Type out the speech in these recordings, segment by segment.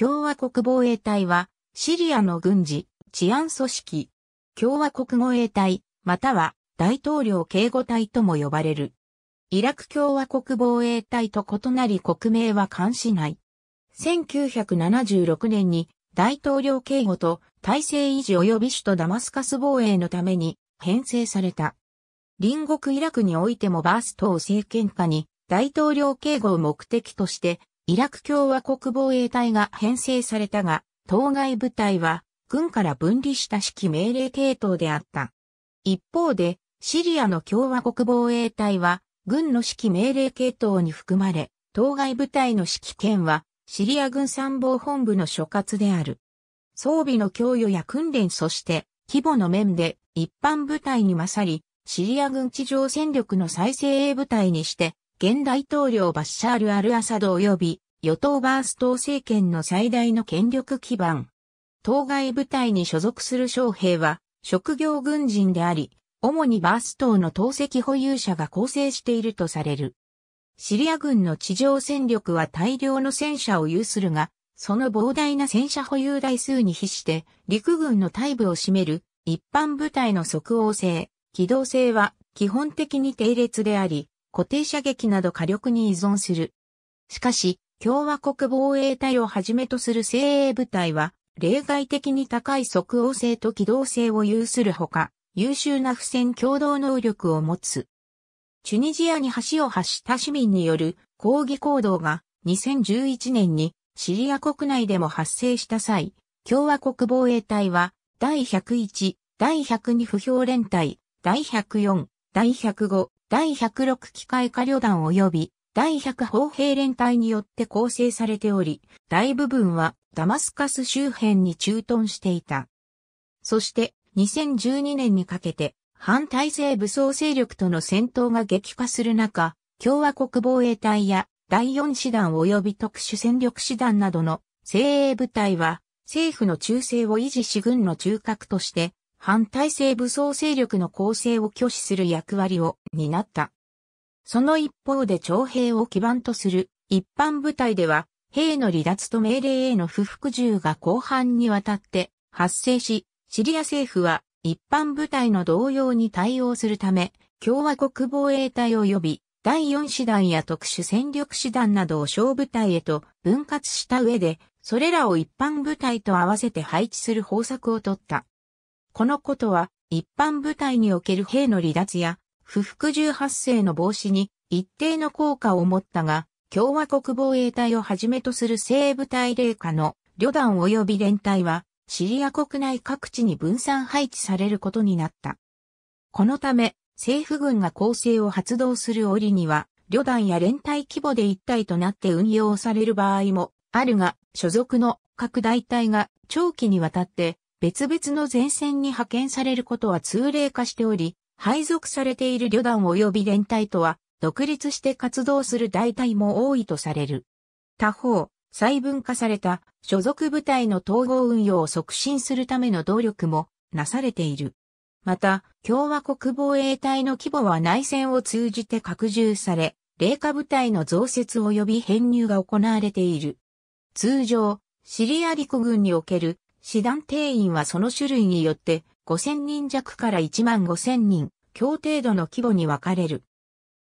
共和国防衛隊は、シリアの軍事、治安組織、共和国護衛隊、または大統領警護隊とも呼ばれる。イラク共和国防衛隊と異なり国名は関しない。1976年に大統領警護と体制維持及び首都ダマスカス防衛のために編成された。隣国イラクにおいてもバースト政権下に大統領警護を目的としてイラク共和国防衛隊が編成されたが、当該部隊は軍から分離した指揮命令系統であった。一方で、シリアの共和国防衛隊は軍の指揮命令系統に含まれ、当該部隊の指揮権はシリア軍参謀本部の所轄である。装備の供与や訓練そして規模の面で一般部隊に勝り、シリア軍地上戦力の再生部隊にして現大統領バッシャール・アル・アサド及び与党バースト政権の最大の権力基盤。当該部隊に所属する将兵は職業軍人であり、主にバース等の投石保有者が構成しているとされる。シリア軍の地上戦力は大量の戦車を有するが、その膨大な戦車保有台数に比して陸軍の大部を占める一般部隊の即応性、機動性は基本的に低劣であり、固定射撃など火力に依存する。しかし、共和国防衛隊をはじめとする精鋭部隊は、例外的に高い即応性と機動性を有するほか、優秀な付箋共同能力を持つ。チュニジアに橋を発した市民による抗議行動が2011年にシリア国内でも発生した際、共和国防衛隊は第101、第102不評連隊、第104、第105、第106機械化旅団及び第100砲兵連隊によって構成されており、大部分はダマスカス周辺に駐屯していた。そして2012年にかけて反体制武装勢力との戦闘が激化する中、共和国防衛隊や第4師団及び特殊戦力師団などの精鋭部隊は政府の忠誠を維持し軍の中核として反体制武装勢力の構成を拒否する役割を担った。その一方で徴兵を基盤とする一般部隊では、兵の離脱と命令への不服従が広範にわたって発生し、シリア政府は一般部隊の同様に対応するため、共和国防衛隊及び第四師団や特殊戦力師団などを小部隊へと分割した上で、それらを一般部隊と合わせて配置する方策を取った。このことは一般部隊における兵の離脱や不服従発生の防止に一定の効果を持ったが、共和国防衛隊をはじめとする西部隊霊下の旅団及び連隊はシリア国内各地に分散配置されることになった。このため政府軍が攻勢を発動する折には旅団や連隊規模で一体となって運用される場合もあるが、所属の各大隊が長期にわたって別々の前線に派遣されることは通例化しており、配属されている旅団及び連隊とは、独立して活動する大隊も多いとされる。他方、細分化された所属部隊の統合運用を促進するための努力もなされている。また、共和国防衛隊の規模は内戦を通じて拡充され、霊下部隊の増設及び編入が行われている。通常、シリア陸軍における師団定員はその種類によって5000人弱から1万5000人、強程度の規模に分かれる。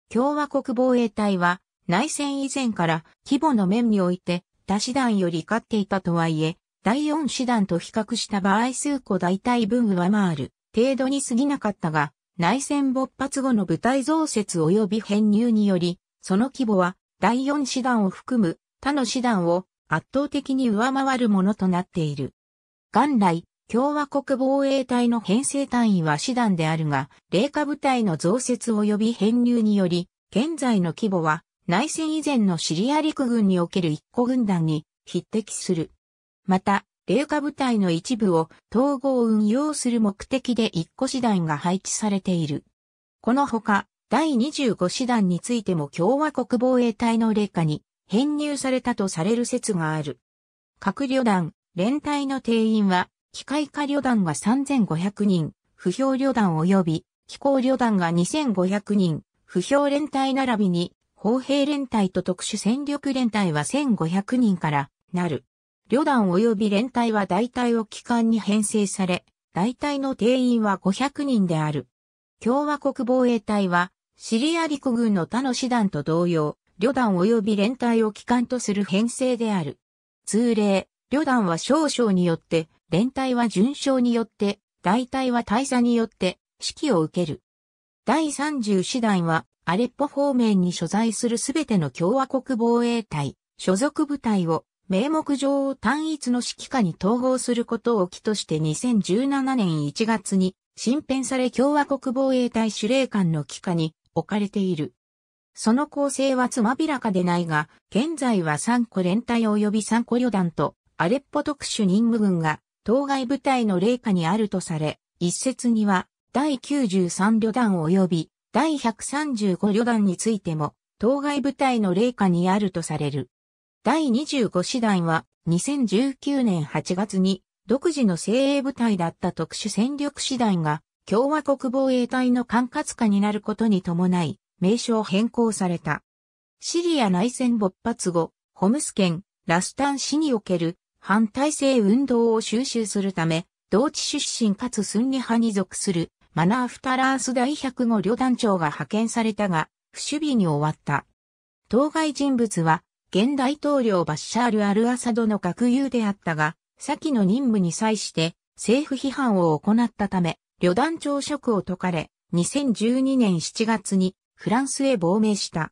共和国防衛隊は内戦以前から規模の面において他師団より勝っていたとはいえ、第4師団と比較した場合数個大体分上回る程度に過ぎなかったが、内戦勃発後の部隊増設及び編入により、その規模は第4師団を含む他の師団を圧倒的に上回るものとなっている。元来、共和国防衛隊の編成単位は師団であるが、霊下部隊の増設及び編入により、現在の規模は内戦以前のシリア陸軍における一個軍団に匹敵する。また、霊下部隊の一部を統合運用する目的で一個師団が配置されている。このほか、第25師団についても共和国防衛隊の霊下に編入されたとされる説がある。各旅団、連隊の定員は、機械化旅団が3500人、不評旅団及び、機構旅団が2500人、不評連隊並びに、砲兵連隊と特殊戦力連隊は1500人からなる。旅団及び連隊は大隊を機関に編成され、大隊の定員は500人である。共和国防衛隊は、シリア陸軍の他の師団と同様、旅団及び連隊を機関とする編成である。通例、旅団は少将によって、連隊は順将によって、大隊は大佐によって、指揮を受ける。第30師団は、アレッポ方面に所在するすべての共和国防衛隊、所属部隊を、名目上単一の指揮下に統合することを期として2017年1月に、新編され共和国防衛隊司令官の機下に置かれている。その構成はつまびらかでないが、現在は3個連隊及び3個旅団とアレッポ特殊任務軍が当該部隊の霊下にあるとされ、一説には第93旅団及び第135旅団についても当該部隊の霊下にあるとされる。第25師団は2019年8月に独自の精鋭部隊だった特殊戦力師団が共和国防衛隊の管轄下になることに伴い名称変更された。シリア内戦勃発後、ホムス県ラスタン市における反体制運動を収集するため、同地出身かつスンニ派に属するマナーフタランス第105旅団長が派遣されたが、不守備に終わった。当該人物は、現大統領バッシャール・アル・アサドの学友であったが、先の任務に際して政府批判を行ったため、旅団長職を解かれ、2012年7月にフランスへ亡命した。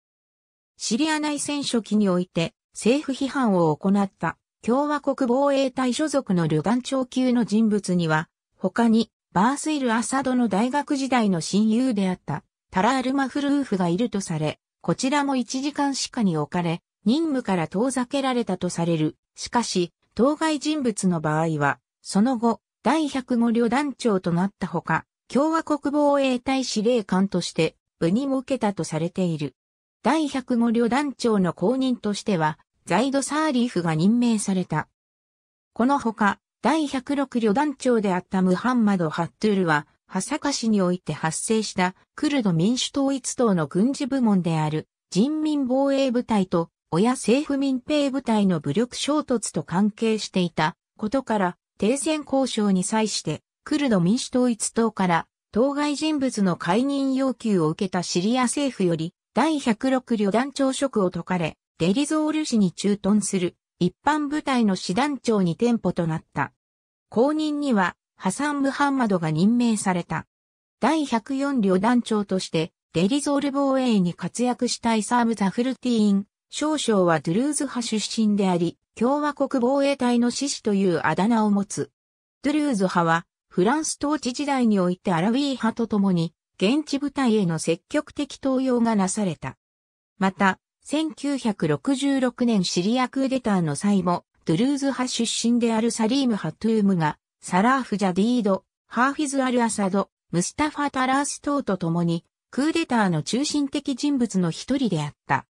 シリア内戦初期において政府批判を行った共和国防衛隊所属の旅ン長級の人物には、他に、バースイル・アサドの大学時代の親友であった、タラール・マフルーフがいるとされ、こちらも1時間しかに置かれ、任務から遠ざけられたとされる。しかし、当該人物の場合は、その後、第105旅団長となったほか、共和国防衛隊司令官として、部にも受けたとされている。第105旅団長の後任としては、ザイド・サーリーフが任命された。このほか、第106旅団長であったムハンマド・ハットゥールは、ハサカ市において発生したクルド民主統一党の軍事部門である人民防衛部隊と親政府民兵部隊の武力衝突と関係していたことから停戦交渉に際してクルド民主統一党から当該人物の解任要求を受けたシリア政府より第106旅団長職を解かれデリゾール市に駐屯する一般部隊の師団長に店舗となった。後任にはハサン・ムハンマドが任命された。第104旅団長としてデリゾール防衛に活躍したイサーム・ザフルティーン、少将はドゥルーズ派出身であり、共和国防衛隊の志士というあだ名を持つ。ドゥルーズ派は、フランス統治時代においてアラウィー派と共に、現地部隊への積極的登用がなされた。また、1966年シリアクーデターの際も、ドゥルーズ派出身であるサリーム・ハトゥームが、サラーフ・ジャディード、ハーフィズ・アル・アサド、ムスタファ・タラース等と共に、クーデターの中心的人物の一人であった。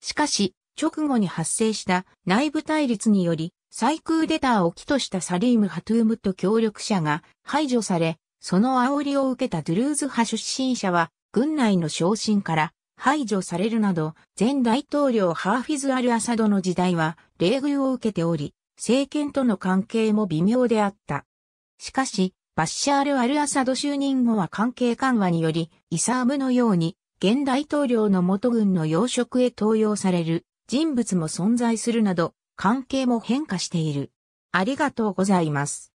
しかし、直後に発生した内部対立により、再クーデターを起としたサリーム・ハトゥームと協力者が排除され、その煽りを受けたドゥルーズ派出身者は、軍内の昇進から排除されるなど、前大統領ハーフィズ・アル・アサドの時代は、冷遇を受けており、政権との関係も微妙であった。しかし、バッシャール・アル・アサド就任後は関係緩和により、イサームのように、現大統領の元軍の要職へ登用される人物も存在するなど、関係も変化している。ありがとうございます。